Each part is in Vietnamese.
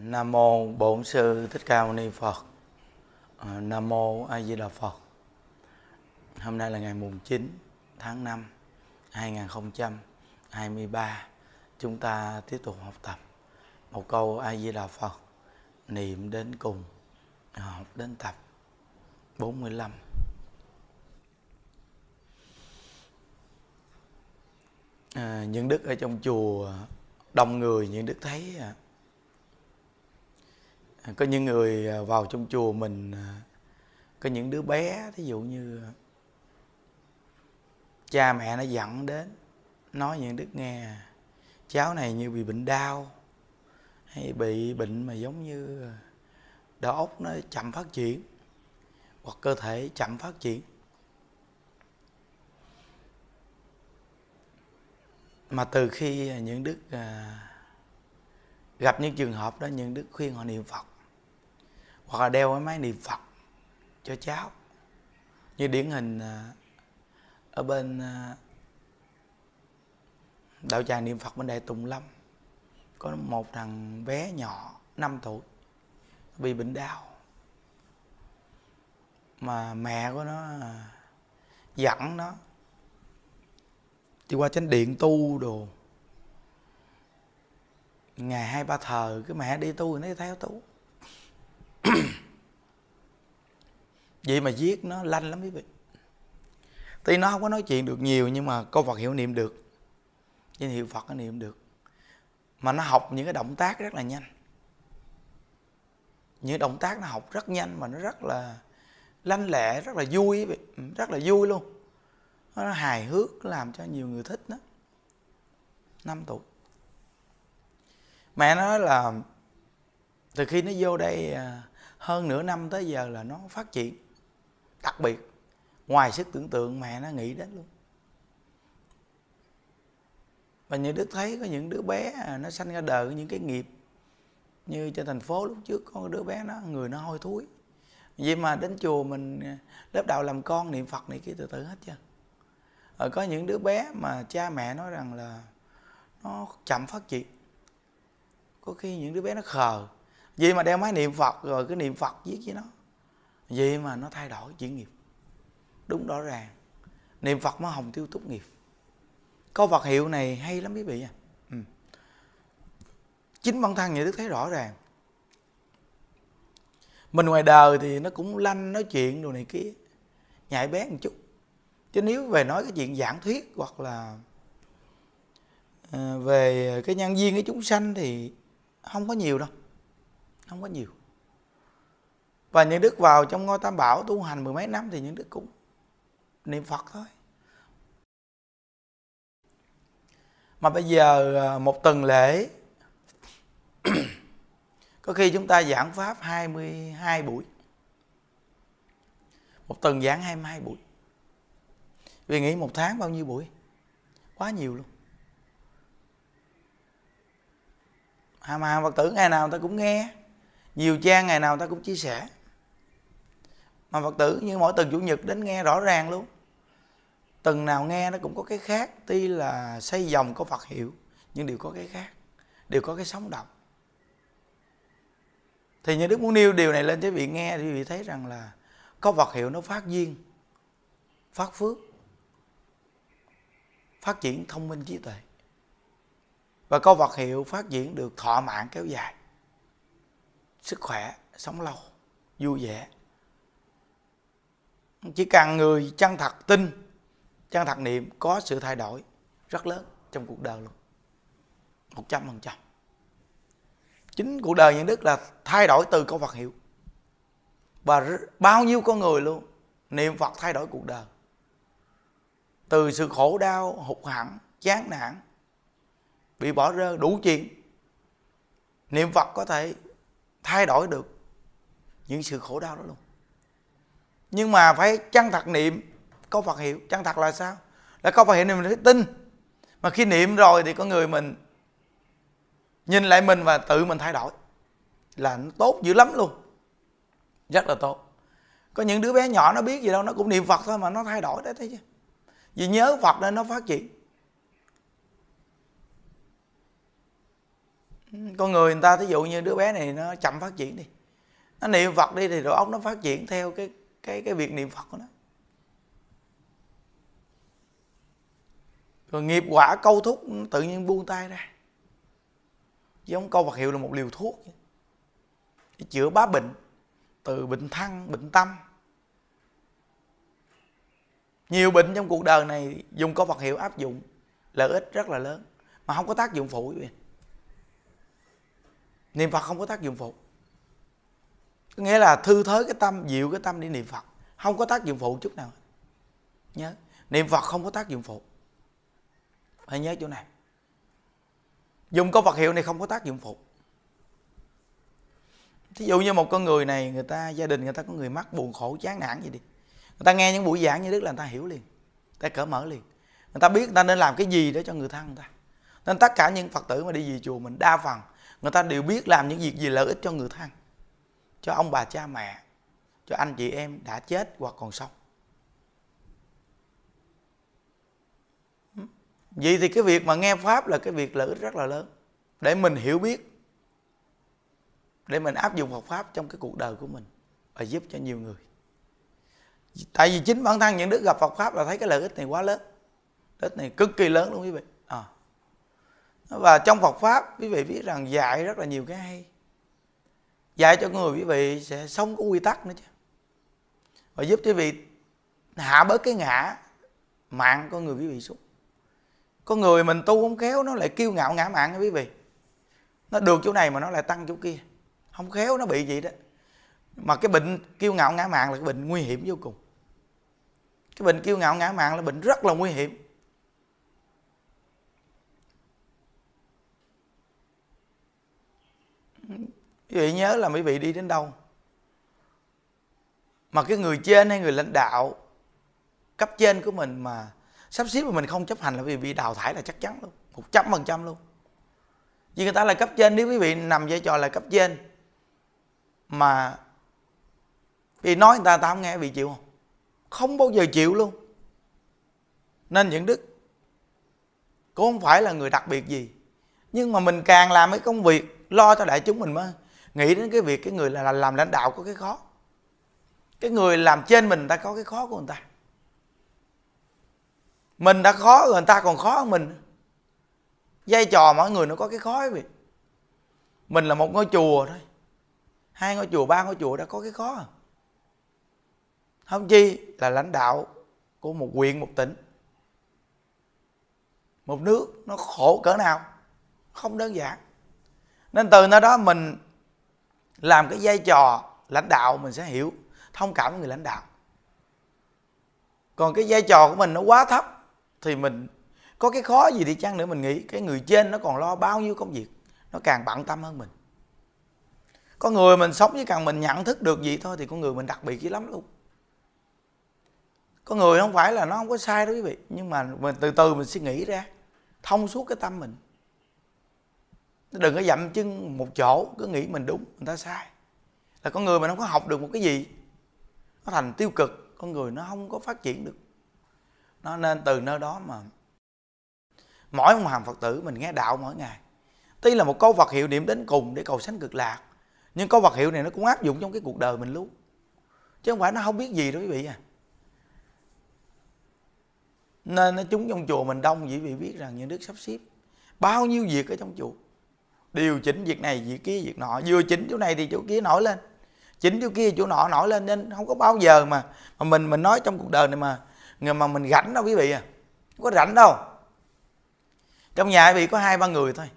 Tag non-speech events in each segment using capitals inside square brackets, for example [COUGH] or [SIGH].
Nam mô Bổn sư Thích Ca Mâu Ni Phật. Ờ, Nam mô A Di Đà Phật. Hôm nay là ngày mùng 9 tháng 5 2023. Chúng ta tiếp tục học tập một câu A Di Đà Phật niệm đến cùng học đến tập 45. À, ờ, những đức ở trong chùa đông người những đức thấy à, có những người à, vào trong chùa mình à, có những đứa bé thí dụ như cha mẹ nó dặn đến nói những đức nghe cháu này như bị bệnh đau hay bị bệnh mà giống như à, đầu óc nó chậm phát triển hoặc cơ thể chậm phát triển mà từ khi những đức gặp những trường hợp đó những đức khuyên họ niệm phật hoặc là đeo cái máy niệm phật cho cháu như điển hình à, ở bên à, đạo tràng niệm phật bên đại tùng lâm có một thằng bé nhỏ 5 tuổi bị bệnh đau mà mẹ của nó à, dẫn nó đi qua chánh điện tu đồ ngày hai ba thờ cái mẹ đi tu thì nó theo tu [CLEARS THROAT] vậy mà viết nó lanh lắm quý vị tuy nó không có nói chuyện được nhiều nhưng mà câu phật hiểu niệm được danh hiệu phật nó niệm được mà nó học những cái động tác rất là nhanh những động tác nó học rất nhanh mà nó rất là lanh lẹ rất là vui ừ, rất là vui luôn nó hài hước làm cho nhiều người thích đó năm tuổi mẹ nói là từ khi nó vô đây à, hơn nửa năm tới giờ là nó phát triển đặc biệt ngoài sức tưởng tượng mẹ nó nghĩ đến luôn và như đức thấy có những đứa bé à, nó sanh ra đời những cái nghiệp như trên thành phố lúc trước có đứa bé nó người nó hôi thối vậy mà đến chùa mình à, lớp đầu làm con niệm phật này kia từ từ hết chưa rồi ờ, có những đứa bé mà cha mẹ nói rằng là nó chậm phát triển có khi những đứa bé nó khờ vì mà đem máy niệm phật rồi cái niệm phật viết với nó vì mà nó thay đổi chuyển nghiệp đúng rõ ràng niệm phật mới hồng tiêu túc nghiệp câu phật hiệu này hay lắm quý vị à ừ. chính bản thân nhà đức thấy rõ ràng mình ngoài đời thì nó cũng lanh nói chuyện đồ này kia nhạy bén một chút chứ nếu về nói cái chuyện giảng thuyết hoặc là ờ, về cái nhân viên cái chúng sanh thì không có nhiều đâu không có nhiều và những đức vào trong ngôi tam bảo tu hành mười mấy năm thì những đức cũng niệm phật thôi mà bây giờ à, một tuần lễ [CLEARS THROAT] có khi chúng ta giảng pháp 22 buổi một tuần giảng 22 buổi vì nghĩ một tháng bao nhiêu buổi quá nhiều luôn hàm mà phật tử ngày nào người ta cũng nghe nhiều trang ngày nào ta cũng chia sẻ mà phật tử như mỗi tuần chủ nhật đến nghe rõ ràng luôn từng nào nghe nó cũng có cái khác tuy là xây dòng có phật hiệu nhưng đều có cái khác đều có cái sống động thì như đức muốn nêu điều này lên cho vị nghe thì vị thấy rằng là có vật hiệu nó phát duyên phát phước phát triển thông minh trí tuệ và có vật hiệu phát triển được thọ mạng kéo dài sức khỏe sống lâu vui vẻ chỉ cần người chân thật tin chân thật niệm có sự thay đổi rất lớn trong cuộc đời luôn một trăm phần trăm chính cuộc đời những đức là thay đổi từ câu Phật hiệu và bao nhiêu con người luôn niệm Phật thay đổi cuộc đời từ sự khổ đau hụt hẳn chán nản bị bỏ rơi đủ chuyện niệm Phật có thể thay đổi được những sự khổ đau đó luôn nhưng mà phải chân thật niệm có Phật hiệu chân thật là sao là có Phật hiệu này mình phải tin mà khi niệm rồi thì có người mình nhìn lại mình và tự mình thay đổi là nó tốt dữ lắm luôn rất là tốt có những đứa bé nhỏ nó biết gì đâu nó cũng niệm phật thôi mà nó thay đổi đấy thấy chứ vì nhớ phật nên nó phát triển con người người ta thí dụ như đứa bé này nó chậm phát triển đi nó niệm phật đi thì đầu óc nó phát triển theo cái cái cái việc niệm phật của nó rồi nghiệp quả câu thúc tự nhiên buông tay ra giống câu vật hiệu là một liều thuốc để chữa bá bệnh từ bệnh thân bệnh tâm nhiều bệnh trong cuộc đời này dùng câu vật hiệu áp dụng lợi ích rất là lớn mà không có tác dụng phụ vậy niệm phật không có tác dụng phụ nghĩa là thư thới cái tâm dịu cái tâm đi niệm phật không có tác dụng phụ chút nào nhớ niệm phật không có tác dụng phụ Hãy nhớ chỗ này dùng câu vật hiệu này không có tác dụng phụ thí dụ như một con người này người ta gia đình người ta có người mắc buồn khổ chán nản gì đi người ta nghe những buổi giảng như đức là người ta hiểu liền người ta cởi mở liền người ta biết người ta nên làm cái gì để cho người thân người ta nên tất cả những phật tử mà đi về chùa mình đa phần người ta đều biết làm những việc gì lợi ích cho người thân cho ông bà cha mẹ cho anh chị em đã chết hoặc còn sống vậy thì cái việc mà nghe pháp là cái việc lợi ích rất là lớn để mình hiểu biết để mình áp dụng Phật pháp trong cái cuộc đời của mình và giúp cho nhiều người tại vì chính bản thân những đứa gặp Phật pháp là thấy cái lợi ích này quá lớn lợi ích này cực kỳ lớn luôn quý vị và trong Phật pháp quý vị biết rằng dạy rất là nhiều cái hay dạy cho người quý vị sẽ sống có quy tắc nữa chứ và giúp quý vị hạ bớt cái ngã mạng con người quý vị xuống có người mình tu không khéo nó lại kiêu ngạo ngã mạng quý vị nó được chỗ này mà nó lại tăng chỗ kia không khéo nó bị gì đó mà cái bệnh kiêu ngạo ngã mạng là cái bệnh nguy hiểm vô cùng cái bệnh kiêu ngạo ngã mạng là bệnh rất là nguy hiểm quý vị nhớ là quý vị đi đến đâu mà cái người trên hay người lãnh đạo cấp trên của mình mà sắp xếp mà mình không chấp hành là quý vị bị đào thải là chắc chắn luôn một trăm phần trăm luôn vì người ta là cấp trên nếu quý vị nằm vai trò là cấp trên mà vì nói người ta ta không nghe bị chịu không không bao giờ chịu luôn nên những đức cũng không phải là người đặc biệt gì nhưng mà mình càng làm cái công việc lo cho đại chúng mình mới nghĩ đến cái việc cái người là làm lãnh đạo có cái khó cái người làm trên mình ta có cái khó của người ta mình đã khó người ta còn khó hơn mình vai trò mọi người nó có cái khó ấy vậy mình là một ngôi chùa thôi hai ngôi chùa ba ngôi chùa đã có cái khó à không chi là lãnh đạo của một huyện một tỉnh một nước nó khổ cỡ nào không đơn giản nên từ nơi đó mình làm cái vai trò lãnh đạo mình sẽ hiểu thông cảm với người lãnh đạo còn cái vai trò của mình nó quá thấp thì mình có cái khó gì thì chăng nữa mình nghĩ cái người trên nó còn lo bao nhiêu công việc nó càng bận tâm hơn mình có người mình sống với càng mình nhận thức được gì thôi thì con người mình đặc biệt dữ lắm luôn có người không phải là nó không có sai đó quý vị nhưng mà mình từ từ mình suy nghĩ ra thông suốt cái tâm mình đừng có dậm chân một chỗ cứ nghĩ mình đúng người ta sai là con người mà không có học được một cái gì nó thành tiêu cực con người nó không có phát triển được nó nên từ nơi đó mà mỗi một hàng phật tử mình nghe đạo mỗi ngày tuy là một câu vật hiệu điểm đến cùng để cầu sánh cực lạc nhưng câu vật hiệu này nó cũng áp dụng trong cái cuộc đời mình luôn chứ không phải nó không biết gì đâu quý vị à nên nó chúng trong chùa mình đông quý vị biết rằng những đức sắp xếp bao nhiêu việc ở trong chùa điều chỉnh việc này việc kia việc nọ vừa chỉnh chỗ này thì chỗ kia nổi lên chỉnh chỗ kia chỗ nọ nổi lên nên không có bao giờ mà mà mình mình nói trong cuộc đời này mà người mà mình rảnh đâu quý vị à không có rảnh đâu trong nhà bị có hai ba người thôi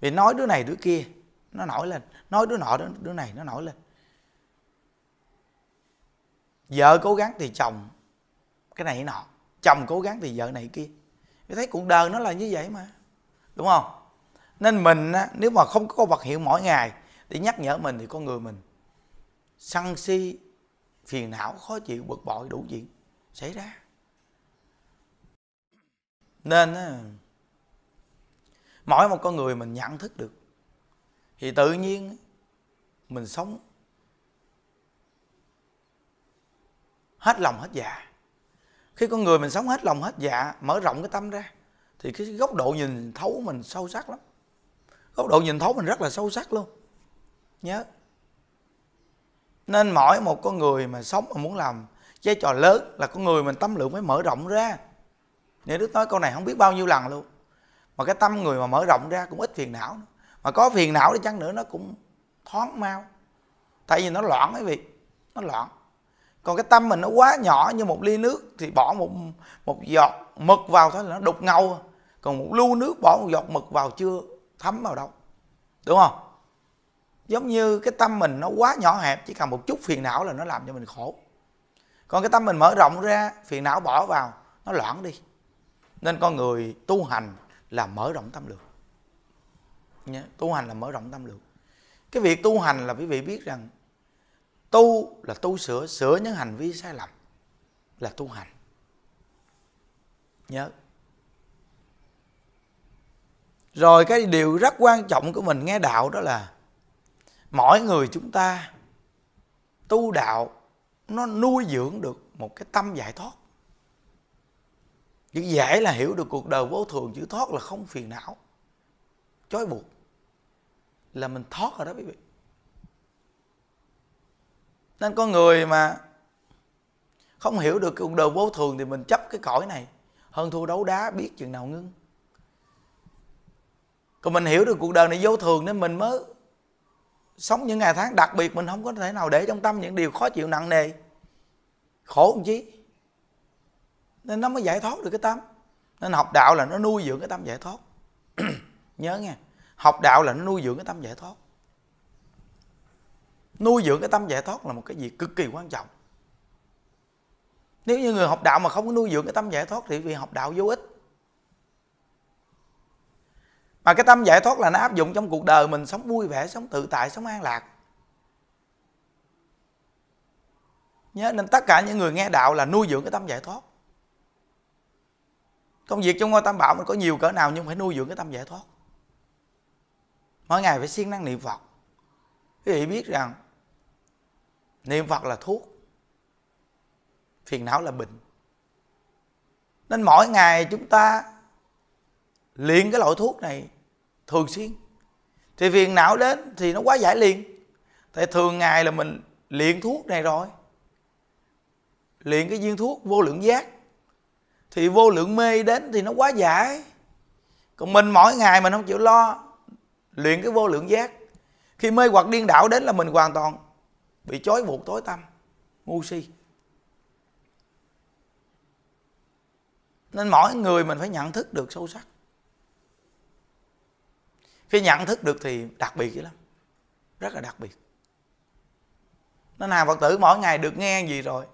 vì nói đứa này đứa kia nó nổi lên nói đứa nọ đứa, đứa này nó nổi lên vợ cố gắng thì chồng cái này nọ chồng cố gắng thì vợ này kia thấy cuộc đời nó là như vậy mà đúng không nên mình á, nếu mà không có vật hiệu mỗi ngày để nhắc nhở mình thì con người mình sân si phiền não khó chịu bực bội đủ chuyện xảy ra nên á, mỗi một con người mình nhận thức được thì tự nhiên mình sống hết lòng hết dạ khi con người mình sống hết lòng hết dạ mở rộng cái tâm ra thì cái góc độ nhìn thấu mình sâu sắc lắm góc độ nhìn thấu mình rất là sâu sắc luôn nhớ nên mỗi một con người mà sống mà muốn làm vai trò lớn là con người mình tâm lượng phải mở rộng ra nên đức nói câu này không biết bao nhiêu lần luôn mà cái tâm người mà mở rộng ra cũng ít phiền não nữa. mà có phiền não đi chăng nữa nó cũng thoáng mau tại vì nó loạn cái việc nó loạn còn cái tâm mình nó quá nhỏ như một ly nước thì bỏ một một giọt mực vào thôi là nó đục ngầu còn một lu nước bỏ một giọt mực vào chưa thấm vào đâu đúng không giống như cái tâm mình nó quá nhỏ hẹp chỉ cần một chút phiền não là nó làm cho mình khổ còn cái tâm mình mở rộng ra phiền não bỏ vào nó loãng đi nên con người tu hành là mở rộng tâm lượng Nhá, tu hành là mở rộng tâm lượng cái việc tu hành là quý vị biết rằng tu là tu sửa sửa những hành vi sai lầm là tu hành nhớ rồi cái điều rất quan trọng của mình nghe đạo đó là mỗi người chúng ta tu đạo nó nuôi dưỡng được một cái tâm giải thoát chữ giải là hiểu được cuộc đời vô thường chữ thoát là không phiền não chói buộc là mình thoát rồi đó quý vị nên con người mà không hiểu được cuộc đời vô thường thì mình chấp cái cõi này hơn thua đấu đá biết chừng nào ngưng còn mình hiểu được cuộc đời này vô thường nên mình mới sống những ngày tháng đặc biệt mình không có thể nào để trong tâm những điều khó chịu nặng nề khổ làm chi nên nó mới giải thoát được cái tâm nên học đạo là nó nuôi dưỡng cái tâm giải thoát [CLEARS THROAT] nhớ nghe học đạo là nó nuôi dưỡng cái tâm giải thoát nuôi dưỡng cái tâm giải thoát là một cái gì cực kỳ quan trọng nếu như người học đạo mà không có nuôi dưỡng cái tâm giải thoát thì việc học đạo vô ích mà cái tâm giải thoát là nó áp dụng trong cuộc đời mình sống vui vẻ sống tự tại sống an lạc nhớ nên tất cả những người nghe đạo là nuôi dưỡng cái tâm giải thoát công việc trong ngôi tam bảo mình có nhiều cỡ nào nhưng phải nuôi dưỡng cái tâm giải thoát mỗi ngày phải siêng năng niệm phật quý vị biết rằng niệm phật là thuốc phiền não là bệnh nên mỗi ngày chúng ta liền cái loại thuốc này thường xuyên thì phiền não đến thì nó quá giải liền tại thường ngày là mình liền thuốc này rồi liền cái viên thuốc vô lượng giác thì vô lượng mê đến thì nó quá giải còn mình mỗi ngày mình không chịu lo luyện cái vô lượng giác khi mê hoặc điên đảo đến là mình hoàn toàn bị chói buộc tối tâm ngu si nên mỗi người mình phải nhận thức được sâu sắc cái nhận thức được thì đặc biệt lắm rất là đặc biệt nên hàng phật tử mỗi ngày được nghe gì rồi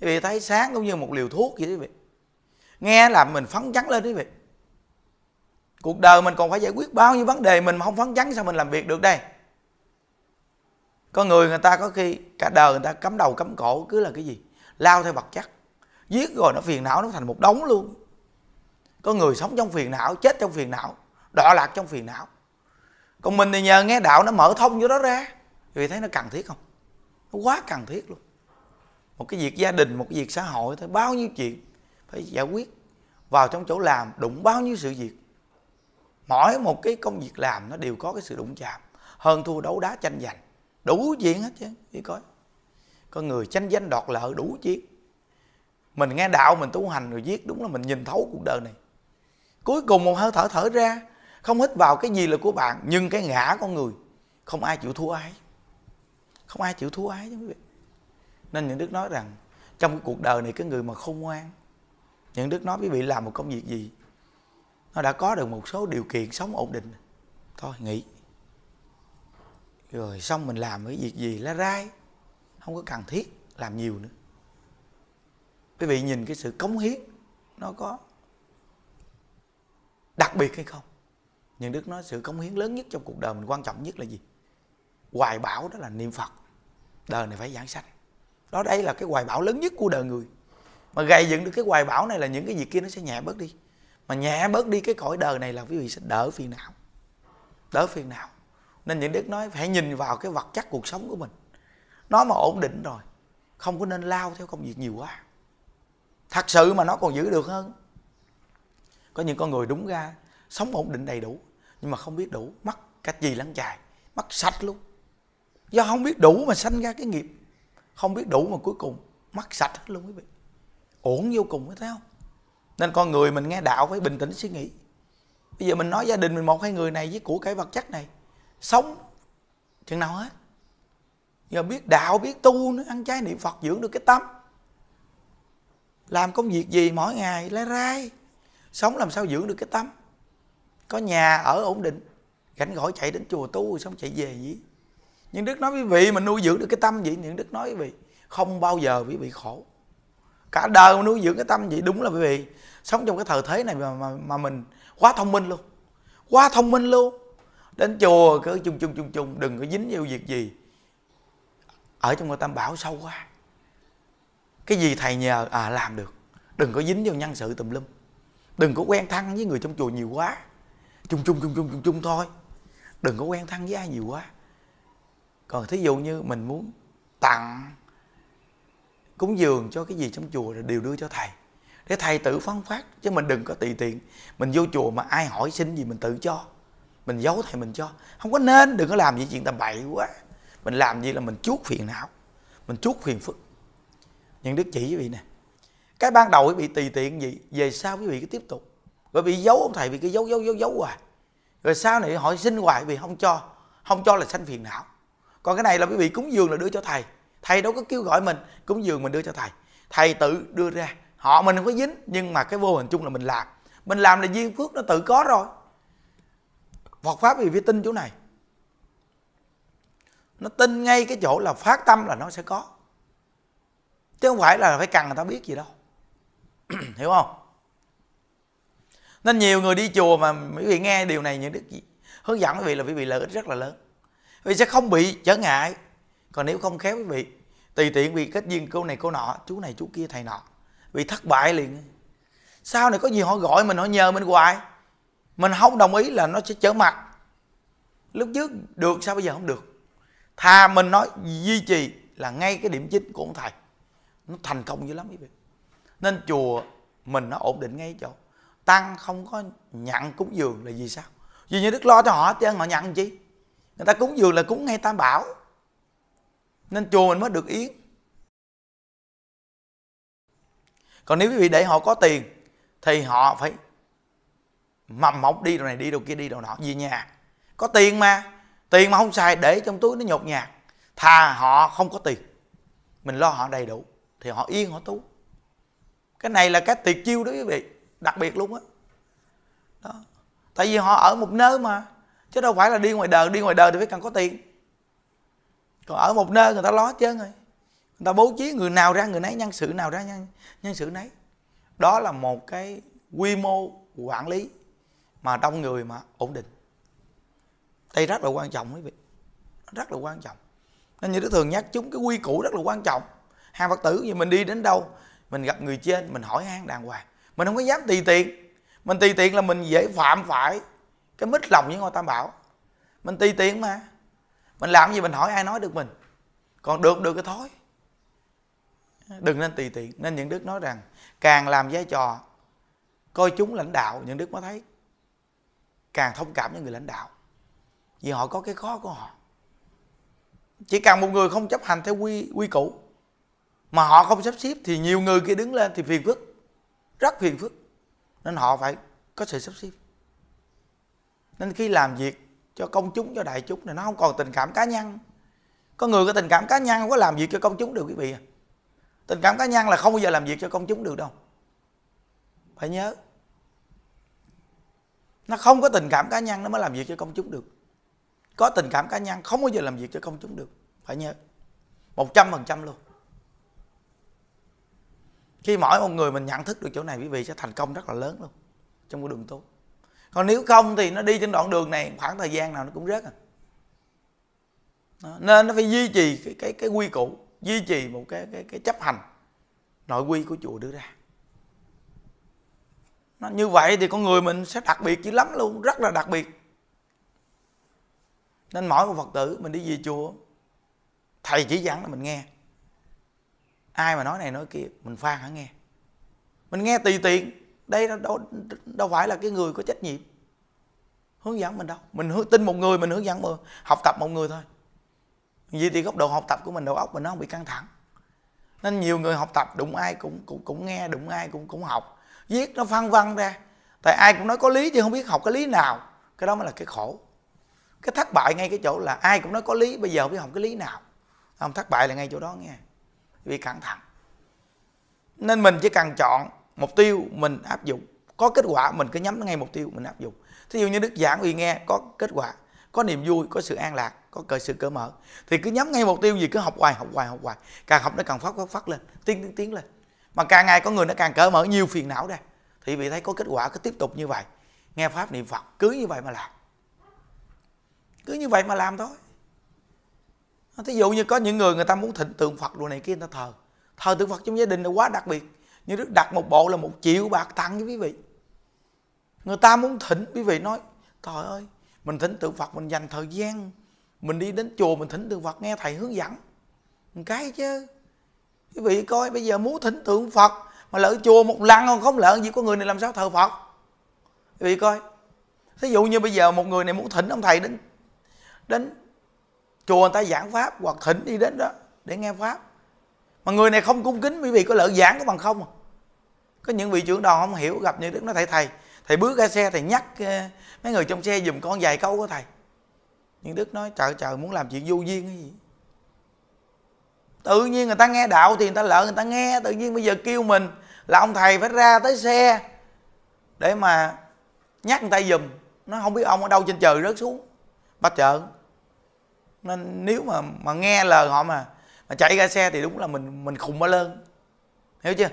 quý vị thấy sáng cũng như một liều thuốc vậy quý vị nghe làm mình phấn chấn lên quý vị cuộc đời mình còn phải giải quyết bao nhiêu vấn đề mình mà không phấn chấn sao mình làm việc được đây có người người ta có khi cả đời người ta cấm đầu cấm cổ cứ là cái gì lao theo vật chất giết rồi nó phiền não nó thành một đống luôn có người sống trong phiền não chết trong phiền não đọa lạc trong phiền não còn mình thì nhờ nghe đạo nó mở thông vô đó ra vì thấy nó cần thiết không nó quá cần thiết luôn một cái việc gia đình một cái việc xã hội thôi bao nhiêu chuyện phải giải quyết vào trong chỗ làm đụng bao nhiêu sự việc mỗi một cái công việc làm nó đều có cái sự đụng chạm hơn thua đấu đá tranh giành đủ chuyện hết chứ đi coi con người tranh danh đoạt lợi đủ chuyện mình nghe đạo mình tu hành rồi giết đúng là mình nhìn thấu cuộc đời này cuối cùng một hơi thở thở ra không hít vào cái gì là của bạn nhưng cái ngã con người không ai chịu thua ai không ai chịu thua ai chứ quý vị nên những đức nói rằng trong cuộc đời này cái người mà khôn ngoan những đức nói quý vị làm một công việc gì nó đã có được một số điều kiện sống ổn định thôi nghỉ rồi xong mình làm cái việc gì lá rai không có cần thiết làm nhiều nữa quý vị nhìn cái sự cống hiến nó có đặc biệt hay không nhưng đức nói sự cống hiến lớn nhất trong cuộc đời mình quan trọng nhất là gì hoài bảo đó là niệm phật đời này phải giảng sanh đó đây là cái hoài bảo lớn nhất của đời người mà gây dựng được cái hoài bảo này là những cái gì kia nó sẽ nhẹ bớt đi mà nhẹ bớt đi cái cõi đời này là quý vị sẽ đỡ phiền não đỡ phiền não nên những đức nói hãy nhìn vào cái vật chất cuộc sống của mình nó mà ổn định rồi không có nên lao theo công việc nhiều quá thật sự mà nó còn giữ được hơn có những con người đúng ra sống ổn định đầy đủ nhưng mà không biết đủ mất cách gì lắm chài mất sạch luôn do không biết đủ mà sanh ra cái nghiệp không biết đủ mà cuối cùng mất sạch hết luôn quý vị ổn vô cùng thấy không nên con người mình nghe đạo phải bình tĩnh suy nghĩ bây giờ mình nói gia đình mình một hai người này với của cải vật chất này sống chừng nào hết giờ biết đạo biết tu nữa ăn chay niệm phật dưỡng được cái tâm làm công việc gì mỗi ngày lai rai sống làm sao dưỡng được cái tâm có nhà ở ổn định gánh gỏi chạy đến chùa tu xong chạy về gì nhưng đức nói với vị mà nuôi dưỡng được cái tâm vậy những đức nói quý vị không bao giờ quý vị khổ cả đời nuôi dưỡng cái tâm vậy đúng là quý vị sống trong cái thời thế này mà mà, mà mình quá thông minh luôn quá thông minh luôn đến chùa cứ chung chung chung chung đừng có dính vào việc gì ở trong người tam bảo sâu quá cái gì thầy nhờ à làm được đừng có dính vào nhân sự tùm lum đừng có quen thân với người trong chùa nhiều quá chung chung chung chung chung chung thôi đừng có quen thân với ai nhiều quá còn thí dụ như mình muốn tặng cúng dường cho cái gì trong chùa là đều đưa cho thầy để thầy tự phân phát chứ mình đừng có tùy tiện mình vô chùa mà ai hỏi xin gì mình tự cho mình giấu thầy mình cho không có nên đừng có làm gì chuyện tầm bậy quá mình làm gì là mình chuốt phiền não mình chuốt phiền phức nhưng đức chỉ quý vị nè cái ban đầu quý vị tùy tiện gì về sau quý vị cứ tiếp tục và bị giấu ông thầy vì cái giấu giấu giấu giấu hoài rồi sau này họ xin hoài vì không cho không cho là sanh phiền não còn cái này là quý vị cúng dường là đưa cho thầy thầy đâu có kêu gọi mình cúng dường mình đưa cho thầy thầy tự đưa ra họ mình không có dính nhưng mà cái vô hình chung là mình làm mình làm là duyên phước nó tự có rồi Phật pháp vì phải tin chỗ này nó tin ngay cái chỗ là phát tâm là nó sẽ có chứ không phải là phải cần người ta biết gì đâu [CLEARS THROAT] hiểu không nên nhiều người đi chùa mà quý vị nghe điều này những đức hướng dẫn quý vị là quý vị lợi ích rất là lớn vì sẽ không bị trở ngại còn nếu không khéo quý vị tùy tiện vì kết duyên cô này cô nọ chú này chú kia thầy nọ bị thất bại liền sau này có gì họ gọi mình họ nhờ mình hoài mình không đồng ý là nó sẽ trở mặt lúc trước được sao bây giờ không được thà mình nói duy trì là ngay cái điểm chính của ông thầy nó thành công dữ lắm quý vị nên chùa mình nó ổn định ngay chỗ tăng không có nhận cúng dường là vì sao vì như đức lo cho họ chứ họ nhận chi người ta cúng dường là cúng ngay tam bảo nên chùa mình mới được yến còn nếu quý vị để họ có tiền thì họ phải mầm mọc đi đồ này đi đồ kia đi đồ nọ về nhà có tiền mà tiền mà không xài để trong túi nó nhột nhạt thà họ không có tiền mình lo họ đầy đủ thì họ yên họ tú. cái này là cái tuyệt chiêu đó quý vị đặc biệt luôn á đó. tại vì họ ở một nơi mà chứ đâu phải là đi ngoài đời đi ngoài đời thì phải cần có tiền còn ở một nơi người ta lo chứ rồi người ta bố trí người nào ra người nấy nhân sự nào ra nhân nhân sự nấy đó là một cái quy mô quản lý mà đông người mà ổn định đây rất là quan trọng quý vị rất là quan trọng nên như đức thường nhắc chúng cái quy củ rất là quan trọng hàng phật tử như mình đi đến đâu mình gặp người trên mình hỏi han đàng hoàng mình không có dám tùy tiện mình tùy tiện là mình dễ phạm phải cái mít lòng với ngôi tam bảo mình tùy tiện mà mình làm gì mình hỏi ai nói được mình còn được được cái thói đừng nên tùy tiện nên những đức nói rằng càng làm vai trò coi chúng lãnh đạo những đức mới thấy càng thông cảm với người lãnh đạo vì họ có cái khó của họ chỉ cần một người không chấp hành theo quy quy củ mà họ không sắp xếp thì nhiều người kia đứng lên thì phiền phức rất phiền phức nên họ phải có sự sắp xếp nên khi làm việc cho công chúng cho đại chúng thì nó không còn tình cảm cá nhân có người có tình cảm cá nhân không có làm việc cho công chúng được quý vị à tình cảm cá nhân là không bao giờ làm việc cho công chúng được đâu phải nhớ nó không có tình cảm cá nhân nó mới làm việc cho công chúng được có tình cảm cá nhân không bao giờ làm việc cho công chúng được phải nhớ một trăm phần trăm luôn khi mỗi một người mình nhận thức được chỗ này quý vị sẽ thành công rất là lớn luôn trong cái đường tu còn nếu không thì nó đi trên đoạn đường này khoảng thời gian nào nó cũng rớt à nên nó phải duy trì cái cái cái quy củ duy trì một cái cái cái chấp hành nội quy của chùa đưa ra nó như vậy thì con người mình sẽ đặc biệt chứ lắm luôn rất là đặc biệt nên mỗi một phật tử mình đi về chùa thầy chỉ dẫn là mình nghe ai mà nói này nói kia mình phan hả nghe mình nghe tùy tiện đây đâu, đâu đâu phải là cái người có trách nhiệm hướng dẫn mình đâu mình hướng, tin một người mình hướng dẫn mà học tập một người thôi vì thì góc độ học tập của mình đầu óc mình nó không bị căng thẳng nên nhiều người học tập đụng ai cũng cũng cũng nghe đụng ai cũng cũng học viết nó phân vân ra tại ai cũng nói có lý chứ không biết học cái lý nào cái đó mới là cái khổ cái thất bại ngay cái chỗ là ai cũng nói có lý bây giờ không biết học cái lý nào không thất bại là ngay chỗ đó nghe vì căng thẳng nên mình chỉ cần chọn mục tiêu mình áp dụng có kết quả mình cứ nhắm ngay mục tiêu mình áp dụng thí dụ như đức giảng uy nghe có kết quả có niềm vui có sự an lạc có cởi sự cởi mở thì cứ nhắm ngay mục tiêu gì cứ học hoài học hoài học hoài càng học nó càng phát phát phát lên tiến tiến tiến lên mà càng ngày có người nó càng cởi mở nhiều phiền não ra thì vị thấy có kết quả cứ tiếp tục như vậy nghe pháp niệm phật cứ như vậy mà làm cứ như vậy mà làm thôi thí dụ như có những người người ta muốn thịnh tượng phật đồ này kia người ta thờ thờ tượng phật trong gia đình là quá đặc biệt như đức đặt một bộ là một triệu bạc tặng với quý vị người ta muốn thỉnh quý vị nói trời ơi mình thỉnh tượng phật mình dành thời gian mình đi đến chùa mình thỉnh tượng phật nghe thầy hướng dẫn một cái chứ quý vị coi bây giờ muốn thỉnh tượng phật mà lỡ chùa một lần còn không lỡ gì có người này làm sao thờ phật quý vị coi thí dụ như bây giờ một người này muốn thỉnh ông thầy đến đến chùa người ta giảng pháp hoặc thỉnh đi đến đó để nghe pháp mà người này không cung kính quý vị có lợi giảng có bằng không à có những vị trưởng đoàn không hiểu gặp như đức nó thầy thầy thầy bước ra xe thầy nhắc ờ, mấy người trong xe giùm con vài câu của thầy nhưng đức nói trời trời muốn làm chuyện vô duyên cái gì tự nhiên người ta nghe đạo thì người ta lợi người ta nghe tự nhiên bây giờ kêu mình là ông thầy phải ra tới xe để mà nhắc người ta giùm nó không biết ông ở đâu trên trời rớt xuống bắt chợn nên nếu mà mà nghe lời họ mà mà chạy ra xe thì đúng là mình mình khùng ba lơn hiểu chưa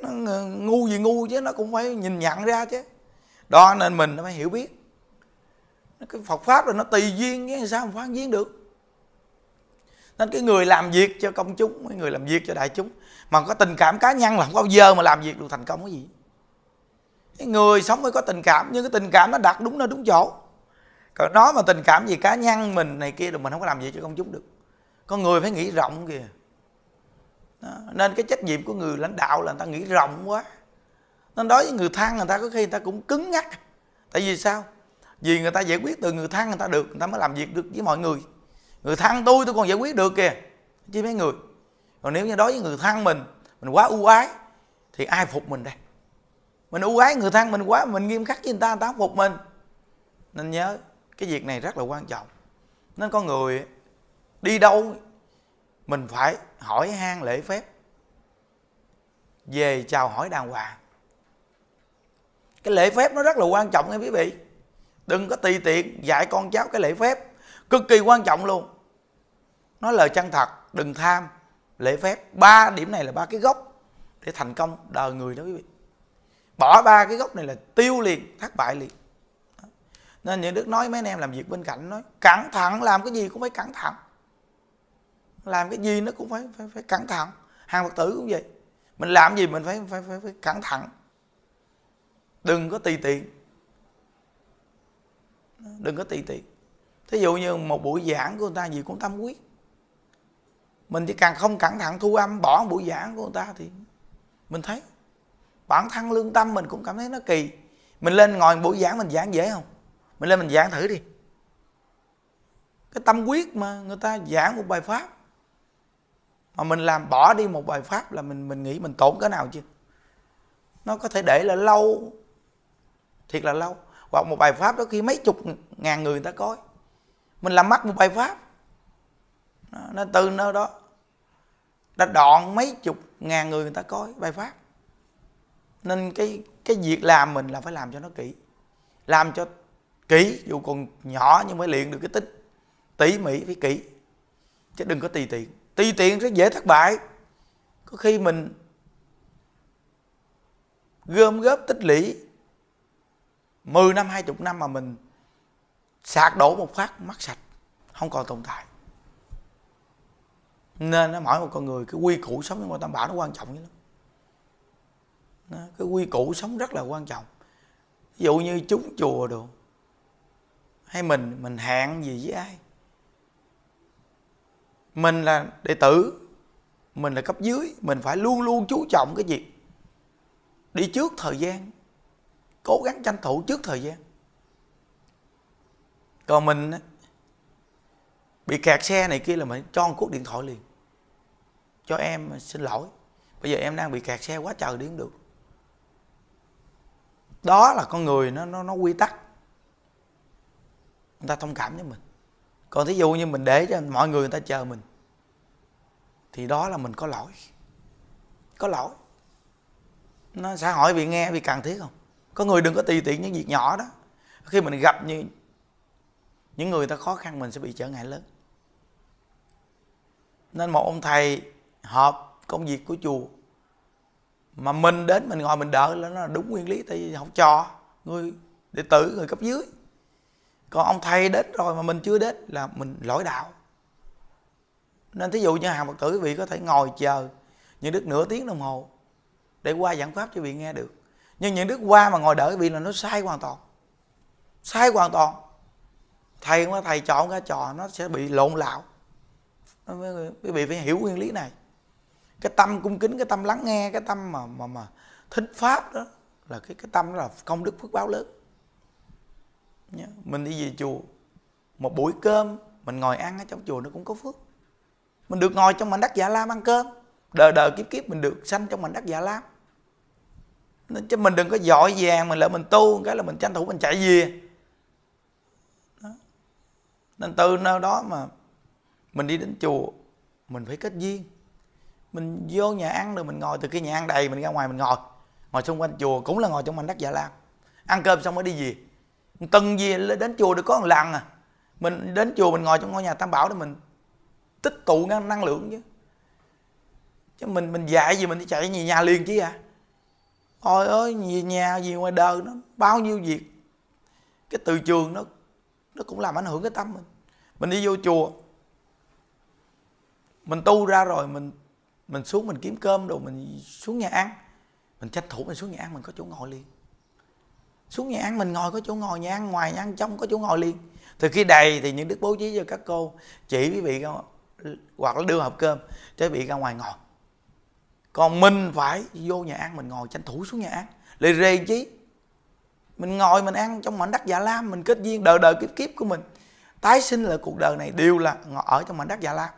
nó ngu gì ngu chứ nó cũng phải nhìn nhận ra chứ đó nên mình nó phải hiểu biết cái Phật pháp rồi nó tùy duyên chứ sao mà phán duyên được nên cái người làm việc cho công chúng cái người làm việc cho đại chúng mà có tình cảm cá nhân là không bao giờ mà làm việc được thành công cái gì cái người sống mới có tình cảm nhưng cái tình cảm nó đặt đúng nơi đúng chỗ còn nói mà tình cảm gì cá nhân mình này kia rồi mình không có làm gì cho công chúng được con người phải nghĩ rộng kìa đó. nên cái trách nhiệm của người lãnh đạo là người ta nghĩ rộng quá nên đối với người thân người ta có khi người ta cũng cứng nhắc tại vì sao vì người ta giải quyết từ người thân người ta được người ta mới làm việc được với mọi người người thân tôi tôi còn giải quyết được kìa chứ mấy người còn nếu như đối với người thân mình mình quá ưu ái thì ai phục mình đây mình ưu ái người thân mình quá mình nghiêm khắc với người ta người ta phục mình nên nhớ cái việc này rất là quan trọng nên con người đi đâu mình phải hỏi han lễ phép về chào hỏi đàng hoàng cái lễ phép nó rất là quan trọng nha quý vị đừng có tùy tiện dạy con cháu cái lễ phép cực kỳ quan trọng luôn nói lời chân thật đừng tham lễ phép ba điểm này là ba cái gốc để thành công đời người đó quý vị bỏ ba cái gốc này là tiêu liền thất bại liền nên những đức nói mấy anh em làm việc bên cạnh nói cẩn thận làm cái gì cũng phải cẩn thận làm cái gì nó cũng phải phải, phải cẩn thận hàng phật tử cũng vậy mình làm gì mình phải phải phải, phải cẩn thận đừng có tùy tiện đừng có tùy tiện thí dụ như một buổi giảng của người ta gì cũng tâm quyết mình chỉ càng không cẩn thận thu âm bỏ buổi giảng của người ta thì mình thấy bản thân lương tâm mình cũng cảm thấy nó kỳ mình lên ngồi buổi giảng mình giảng dễ không mình lên mình giảng thử đi cái tâm quyết mà người ta giảng một bài pháp mà mình làm bỏ đi một bài pháp là mình mình nghĩ mình tổn cái nào chưa nó có thể để là lâu thiệt là lâu hoặc một bài pháp đó khi mấy chục ngàn người người ta coi mình làm mất một bài pháp nó, nó từ nơi đó đã đoạn mấy chục ngàn người người ta coi bài pháp nên cái cái việc làm mình là phải làm cho nó kỹ làm cho kỹ dù còn nhỏ nhưng phải luyện được cái tính tỉ mỉ với kỹ chứ đừng có tùy tiện tùy tiện rất dễ thất bại có khi mình gom góp tích lũy 10 năm 20 năm mà mình sạc đổ một phát mắc sạch không còn tồn tại nên nó mỗi một con người cái quy củ sống trong ngôi tam bảo nó quan trọng lắm cái quy củ sống rất là quan trọng ví dụ như chúng chùa được hay mình mình hạng gì với ai mình là đệ tử mình là cấp dưới mình phải luôn luôn chú trọng cái việc đi trước thời gian cố gắng tranh thủ trước thời gian còn mình bị kẹt xe này kia là mình cho một cuộc điện thoại liền cho em xin lỗi bây giờ em đang bị kẹt xe quá trời đi không được đó là con người nó nó nó quy tắc người ta thông cảm với mình còn thí dụ như mình để cho mọi người người ta chờ mình thì đó là mình có lỗi có lỗi nó xã hội bị nghe bị cần thiết không có người đừng có tùy tiện những việc nhỏ đó khi mình gặp như những người ta khó khăn mình sẽ bị trở ngại lớn nên một ông thầy họp công việc của chùa mà mình đến mình ngồi mình đợi là nó là đúng nguyên lý thì vì học trò người đệ tử người cấp dưới còn ông thầy đến rồi mà mình chưa đến là mình lỗi đạo nên thí dụ như hàng phật tử quý vị có thể ngồi chờ những đức nửa tiếng đồng hồ để qua giảng pháp cho vị nghe được nhưng những đức qua mà ngồi đợi vị là nó sai hoàn toàn sai hoàn toàn thầy quá thầy chọn ra trò nó sẽ bị lộn lạo quý vị phải hiểu nguyên lý này cái tâm cung kính cái tâm lắng nghe cái tâm mà mà mà thính pháp đó là cái cái tâm đó là công đức phước báo lớn Dạ. mình đi về chùa một buổi cơm mình ngồi ăn ở trong chùa nó cũng có phước mình được ngồi trong mảnh đất giả dạ lam ăn cơm đời đời kiếp kiếp mình được sanh trong mảnh đất dạ lam chứ mình đừng có giỏi vàng mình lại mình tu cái là mình tranh thủ mình chạy về nên từ nơi đó mà mình đi đến chùa mình phải kết duyên mình vô nhà ăn rồi mình ngồi từ cái nhà ăn đầy mình ra ngoài mình ngồi ngồi xung quanh chùa cũng là ngồi trong mảnh đất giả dạ lam ăn cơm xong mới đi về từng gì đến chùa được có một lần à mình đến chùa mình ngồi trong ngôi nhà tam bảo để mình tích tụ năng lượng chứ chứ mình mình dạy gì mình đi chạy về nhà liền chứ à ôi ơi về nhà gì ngoài đời nó bao nhiêu việc cái từ trường nó nó cũng làm ảnh hưởng cái tâm mình mình đi vô chùa mình tu ra rồi mình mình xuống mình kiếm cơm đồ mình xuống nhà ăn mình tranh thủ mình xuống nhà ăn mình có chỗ ngồi liền xuống nhà ăn mình ngồi có chỗ ngồi nhà ăn ngoài nhà ăn trong có chỗ ngồi liền từ khi đầy thì những đức bố trí cho các cô chỉ quý vị ra, hoặc là đưa hộp cơm cho quý vị ra ngoài ngồi còn mình phải vô nhà ăn mình ngồi tranh thủ xuống nhà ăn lì rề chí mình ngồi mình ăn trong mảnh đất dạ lam mình kết duyên đời đời kiếp kiếp của mình tái sinh là cuộc đời này đều là ngồi ở trong mảnh đất dạ lam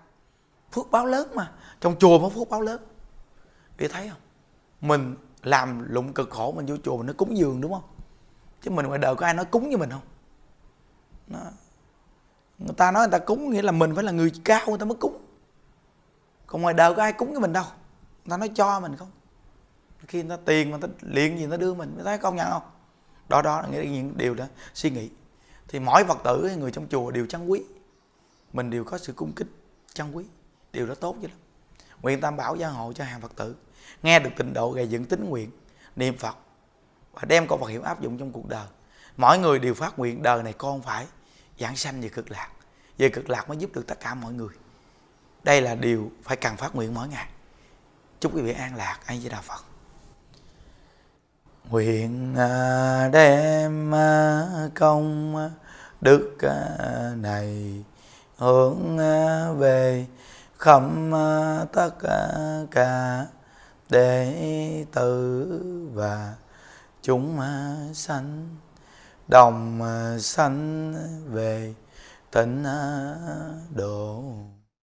phước báo lớn mà trong chùa có phước báo lớn để thấy không mình làm lụng cực khổ mình vô chùa mình nó cúng dường đúng không chứ mình ngoài đời có ai nói cúng với mình không nó, người ta nói người ta cúng nghĩa là mình phải là người cao người ta mới cúng còn ngoài đời có ai cúng với mình đâu người ta nói cho mình không khi người ta tiền người ta liền gì người ta đưa mình người ta công nhận không đó đó là những điều đó suy nghĩ thì mỗi phật tử hay người trong chùa đều trân quý mình đều có sự cung kính trân quý điều đó tốt chứ. lắm nguyện tam bảo gia hộ cho hàng phật tử nghe được tình độ gây dựng tính nguyện niệm phật và đem câu phật hiệu áp dụng trong cuộc đời mỗi người đều phát nguyện đời này con phải giảng sanh về cực lạc về cực lạc mới giúp được tất cả mọi người đây là điều phải cần phát nguyện mỗi ngày chúc quý vị an lạc ai với đạo phật nguyện à, đem à, công đức à, này hướng về khắp tất cả đệ tử và chúng sanh đồng sanh về tịnh độ